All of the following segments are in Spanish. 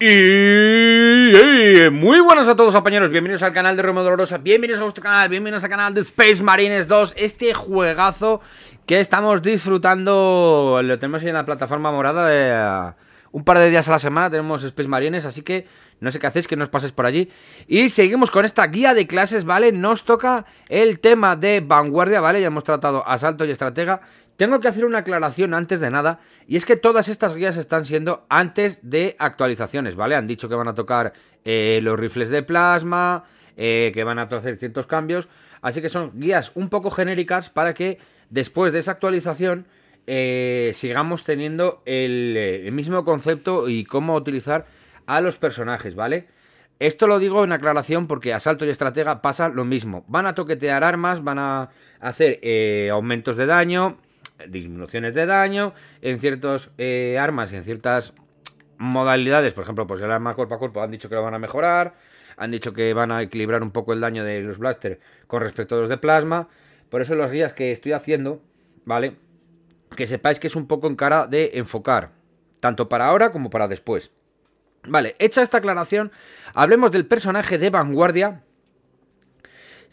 Y, muy buenas a todos compañeros, bienvenidos al canal de Remo Dolorosa, bienvenidos a vuestro canal, bienvenidos al canal de Space Marines 2 Este juegazo que estamos disfrutando, lo tenemos ahí en la plataforma morada de uh, un par de días a la semana Tenemos Space Marines, así que no sé qué hacéis, que no os paséis por allí Y seguimos con esta guía de clases, ¿vale? Nos toca el tema de vanguardia, ¿vale? Ya hemos tratado asalto y estratega tengo que hacer una aclaración antes de nada, y es que todas estas guías están siendo antes de actualizaciones, ¿vale? Han dicho que van a tocar eh, los rifles de plasma, eh, que van a hacer ciertos cambios, así que son guías un poco genéricas para que después de esa actualización eh, sigamos teniendo el, mismo concepto y cómo utilizar a los personajes, ¿vale? Esto lo digo en aclaración porque Asalto y Estratega pasa lo mismo. Van a toquetear armas, van a hacer aumentos de daño, disminuciones de daño, en ciertos eh, armas y en ciertas modalidades, por ejemplo, pues el arma cuerpo a cuerpo han dicho que lo van a mejorar, han dicho que van a equilibrar un poco el daño de los blaster con respecto a los de plasma, por eso los guías que estoy haciendo, ¿vale? Que sepáis que es un poco en cara de enfocar, tanto para ahora como para después. Vale, hecha esta aclaración, hablemos del personaje de vanguardia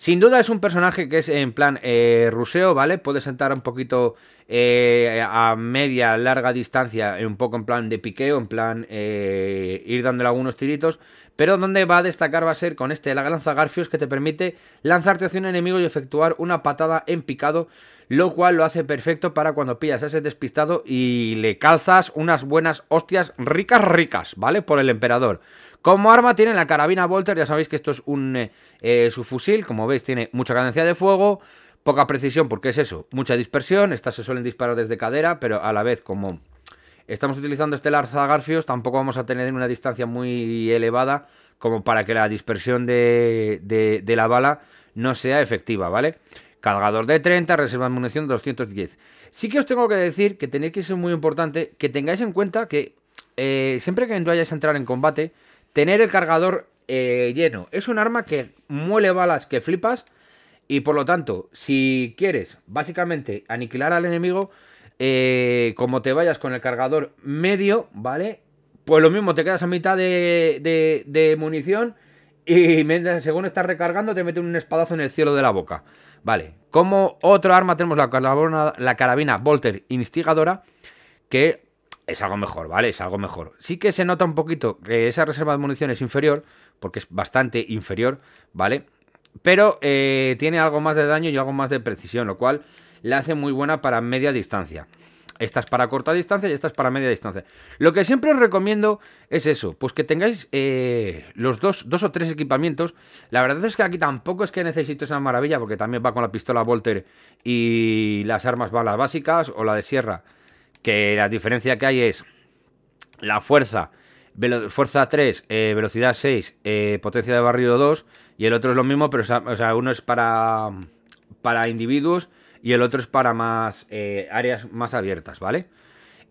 sin duda es un personaje que es en plan eh, ruseo, ¿vale? Puede sentar un poquito eh, a media, larga distancia, un poco en plan de piqueo, en plan eh, ir dándole algunos tiritos. Pero donde va a destacar va a ser con este, la lanza Garfios, que te permite lanzarte hacia un enemigo y efectuar una patada en picado, lo cual lo hace perfecto para cuando pillas a ese despistado y le calzas unas buenas hostias ricas, ricas, ¿vale? Por el emperador. Como arma tiene la carabina Volter, ya sabéis que esto es un eh, su fusil, como veis tiene mucha cadencia de fuego, Poca precisión porque es eso, mucha dispersión, estas se suelen disparar desde cadera, pero a la vez como estamos utilizando este Larzagarfios, tampoco vamos a tener una distancia muy elevada como para que la dispersión de, de, la bala no sea efectiva, ¿vale? Cargador de 30, reserva de munición 210. Sí que os tengo que decir que tenéis que ser muy importante que tengáis en cuenta que eh, siempre que vayáis a entrar en combate, tener el cargador eh, lleno. Es un arma que muele balas que flipas y por lo tanto, si quieres básicamente aniquilar al enemigo, eh, como te vayas con el cargador medio, ¿vale? Pues lo mismo, te quedas a mitad de, munición y mientras, según estás recargando te mete un espadazo en el cielo de la boca. Vale, como otro arma tenemos la carabina, la carabina Volter Instigadora, que es algo mejor, ¿vale? Es algo mejor. Sí que se nota un poquito que esa reserva de munición es inferior, porque es bastante inferior, ¿vale? Pero eh, tiene algo más de daño y algo más de precisión, lo cual la hace muy buena para media distancia. Estas es para corta distancia y esta para media distancia. Lo que siempre os recomiendo es eso, pues que tengáis eh, los dos, dos o tres equipamientos. La verdad es que aquí tampoco es que necesito esa maravilla, porque también va con la pistola Volter y las armas balas básicas o la de sierra. Que la diferencia que hay es la fuerza fuerza 3, eh, velocidad 6, eh, potencia de barrido 2, y el otro es lo mismo, pero uno es para, para individuos y el otro es para más eh, áreas más abiertas, ¿vale?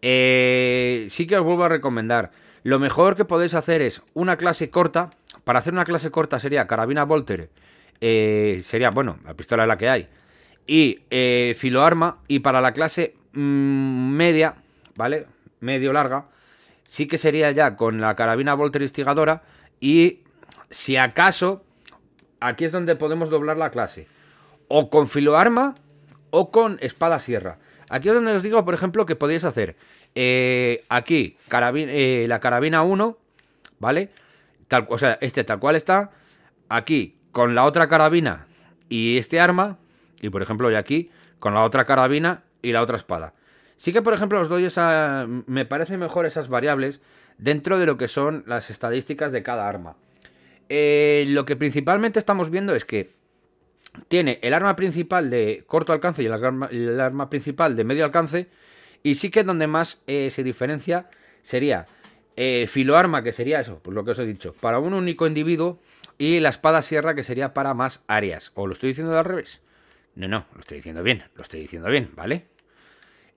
sí que os vuelvo a recomendar, lo mejor que podéis hacer es una clase corta, para hacer una clase corta sería carabina Volter, sería, bueno, la pistola es la que hay, y filo arma y para la clase mm, media, ¿vale? Medio larga, sí que sería ya con la carabina Volter instigadora y si acaso, aquí es donde podemos doblar la clase, o con arma o con espada sierra. Aquí es donde os digo, por ejemplo, que podéis hacer eh, aquí eh, la carabina 1, ¿vale? Tal, o sea, este tal cual está, aquí con la otra carabina y este arma, y por ejemplo, y aquí con la otra carabina y la otra espada. Sí que, por ejemplo, os doy esa... Me parecen mejor esas variables dentro de lo que son las estadísticas de cada arma. Eh, lo que principalmente estamos viendo es que tiene el arma principal de corto alcance y el arma, principal de medio alcance. Y sí que donde más eh, se diferencia sería eh, filoarma, que sería eso, por pues lo que os he dicho, para un único individuo, y la espada sierra, que sería para más áreas. ¿O lo estoy diciendo al revés? No, no, lo estoy diciendo bien, lo estoy diciendo bien, ¿vale?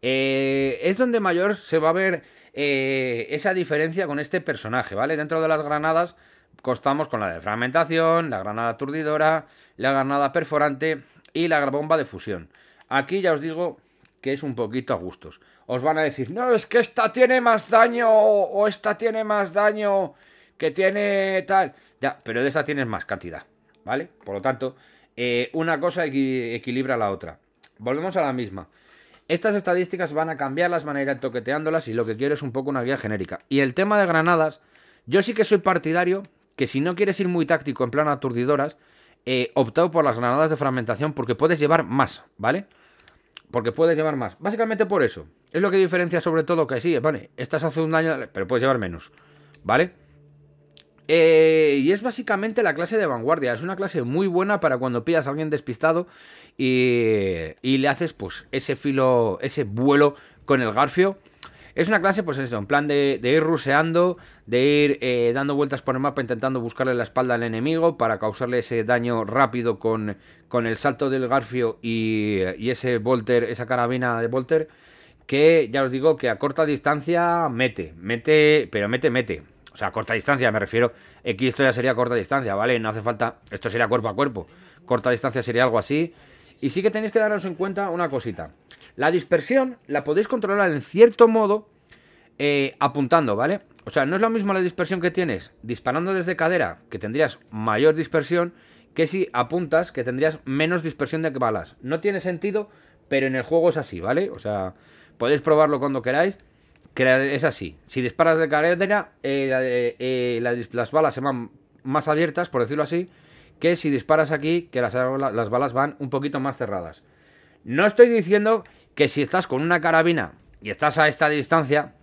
Eh, es donde mayor se va a ver eh, esa diferencia con este personaje, ¿vale? Dentro de las granadas costamos con la de fragmentación, la granada aturdidora, la granada perforante y la bomba de fusión. Aquí ya os digo que es un poquito a gustos. Os van a decir, no, es que esta tiene más daño o esta tiene más daño que tiene tal. Ya, pero de esta tienes más cantidad, ¿vale? Por lo tanto, eh, una cosa equilibra la otra. Volvemos a la misma. Estas estadísticas van a cambiarlas, las a ir toqueteándolas y lo que quiero es un poco una guía genérica. Y el tema de granadas, yo sí que soy partidario que si no quieres ir muy táctico en plan aturdidoras, eh, optado por las granadas de fragmentación porque puedes llevar más, ¿vale? Porque puedes llevar más. Básicamente por eso. Es lo que diferencia sobre todo que sí, vale, estas hace un daño, pero puedes llevar menos, ¿vale? Eh, y es básicamente la clase de vanguardia. Es una clase muy buena para cuando pillas a alguien despistado y, le haces pues ese filo, ese vuelo con el garfio. Es una clase, pues eso, en plan de, ir ruseando, de ir eh, dando vueltas por el mapa intentando buscarle la espalda al enemigo para causarle ese daño rápido con, el salto del Garfio y, y, ese Volter, esa carabina de Volter, que ya os digo que a corta distancia mete, mete, pero mete, mete. O sea, corta distancia, me refiero. X esto ya sería corta distancia, ¿vale? No hace falta. Esto sería cuerpo a cuerpo. Corta distancia sería algo así. Y sí que tenéis que daros en cuenta una cosita. La dispersión la podéis controlar en cierto modo eh, apuntando, ¿vale? O sea, no es lo mismo la dispersión que tienes disparando desde cadera, que tendrías mayor dispersión, que si apuntas, que tendrías menos dispersión de balas. No tiene sentido, pero en el juego es así, ¿vale? O sea, podéis probarlo cuando queráis. Que es así. Si disparas de carretera, eh, eh, las balas se van más abiertas, por decirlo así, que si disparas aquí, que las, las balas van un poquito más cerradas. No estoy diciendo que si estás con una carabina y estás a esta distancia,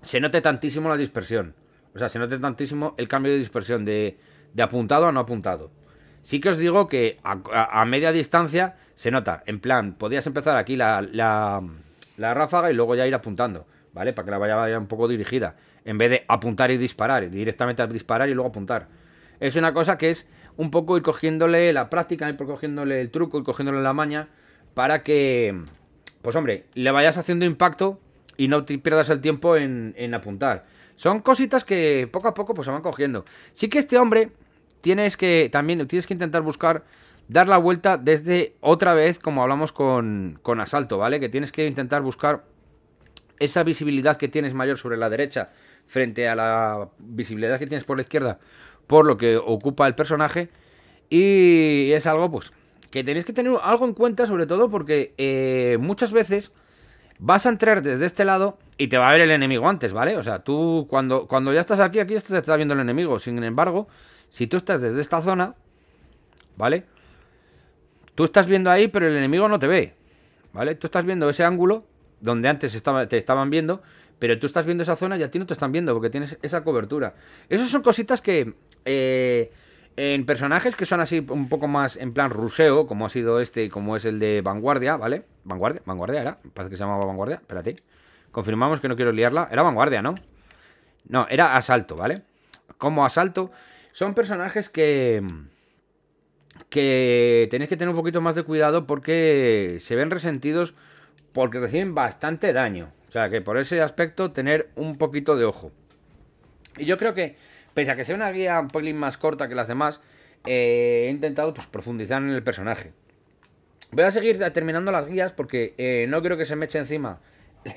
se note tantísimo la dispersión. O sea, se note tantísimo el cambio de dispersión de, apuntado a no apuntado. Sí que os digo que a, media distancia se nota. En plan, podías empezar aquí la ráfaga y luego ya ir apuntando. ¿vale? Para que la vaya vaya un poco dirigida, en vez de apuntar y disparar, directamente a disparar y luego apuntar. Es una cosa que es un poco ir cogiéndole la práctica, ir cogiéndole el truco, ir cogiéndole la maña, para que, pues hombre, le vayas haciendo impacto y no pierdas el tiempo en, en apuntar. Son cositas que poco a poco pues se van cogiendo. Sí que este hombre tienes que también tienes que intentar buscar dar la vuelta desde otra vez como hablamos con, con asalto, ¿vale? Que tienes que intentar buscar esa visibilidad que tienes mayor sobre la derecha frente a la visibilidad que tienes por la izquierda por lo que ocupa el personaje y es algo pues que tenéis que tener algo en cuenta sobre todo porque eh, muchas veces vas a entrar desde este lado y te va a ver el enemigo antes, ¿vale? O sea, tú cuando, cuando ya estás aquí, aquí te está viendo el enemigo. Sin embargo, si tú estás desde esta zona, ¿vale? Tú estás viendo ahí, pero el enemigo no te ve, ¿vale? Tú estás viendo ese ángulo donde antes te estaban viendo, pero tú estás viendo esa zona y a ti no te están viendo porque tienes esa cobertura. Esas son cositas que eh, en personajes que son así un poco más en plan ruseo, como ha sido este como es el de Vanguardia, ¿vale? Vanguardia, Vanguardia era, parece que se llamaba Vanguardia, espérate. Confirmamos que no quiero liarla, era Vanguardia, ¿no? No, era Asalto, ¿vale? Como Asalto, son personajes que que tenéis que tener un poquito más de cuidado porque se ven resentidos porque reciben bastante daño. O sea que por ese aspecto tener un poquito de ojo. Y yo creo que, pese a que sea una guía un poquito más corta que las demás, eh, he intentado pues, profundizar en el personaje. Voy a seguir terminando las guías porque eh, no creo que se me eche encima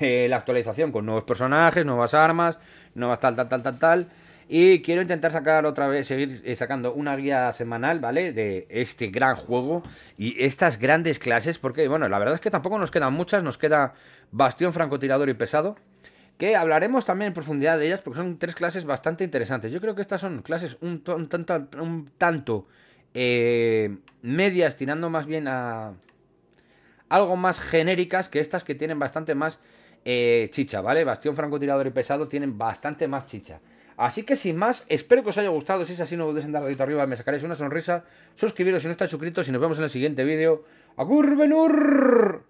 eh, la actualización con nuevos personajes, nuevas armas, nuevas tal, tal, tal, tal, tal. Y quiero intentar sacar otra vez, seguir eh, sacando una guía semanal, ¿vale? De este gran juego y estas grandes clases, porque, bueno, la verdad es que tampoco nos quedan muchas, nos queda bastión, francotirador y pesado, que hablaremos también en profundidad de ellas, porque son tres clases bastante interesantes. Yo creo que estas son clases un, tanto, tanto eh, medias, tirando más bien a algo más genéricas que estas que tienen bastante más eh, chicha, ¿vale? Bastión, francotirador y pesado tienen bastante más chicha. Así que sin más, espero que os haya gustado. Si es así, no dudéis en darle dedito arriba, me sacaréis una sonrisa. Suscribiros si no estáis suscritos y nos vemos en el siguiente vídeo. ¡A ¡Agurbenur!